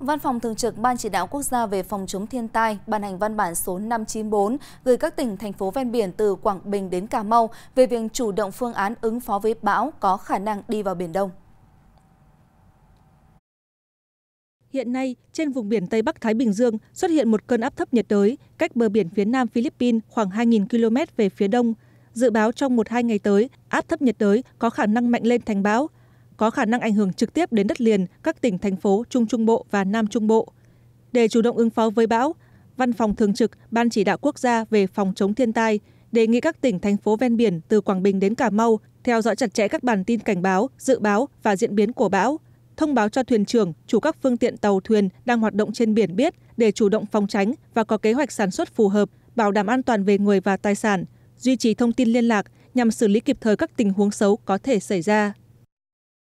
Văn phòng Thường trực Ban Chỉ đạo Quốc gia về phòng chống thiên tai ban hành văn bản số 594 gửi các tỉnh, thành phố ven biển từ Quảng Bình đến Cà Mau về việc chủ động phương án ứng phó với bão có khả năng đi vào Biển Đông. Hiện nay, trên vùng biển Tây Bắc Thái Bình Dương xuất hiện một cơn áp thấp nhiệt đới cách bờ biển phía nam Philippines khoảng 2.000 km về phía đông. Dự báo trong 1-2 ngày tới, áp thấp nhiệt đới có khả năng mạnh lên thành bão, có khả năng ảnh hưởng trực tiếp đến đất liền các tỉnh thành phố trung trung bộ và nam trung bộ để chủ động ứng phó với bão văn phòng thường trực ban chỉ đạo quốc gia về phòng chống thiên tai đề nghị các tỉnh thành phố ven biển từ quảng bình đến cà mau theo dõi chặt chẽ các bản tin cảnh báo dự báo và diễn biến của bão thông báo cho thuyền trưởng chủ các phương tiện tàu thuyền đang hoạt động trên biển biết để chủ động phòng tránh và có kế hoạch sản xuất phù hợp bảo đảm an toàn về người và tài sản duy trì thông tin liên lạc nhằm xử lý kịp thời các tình huống xấu có thể xảy ra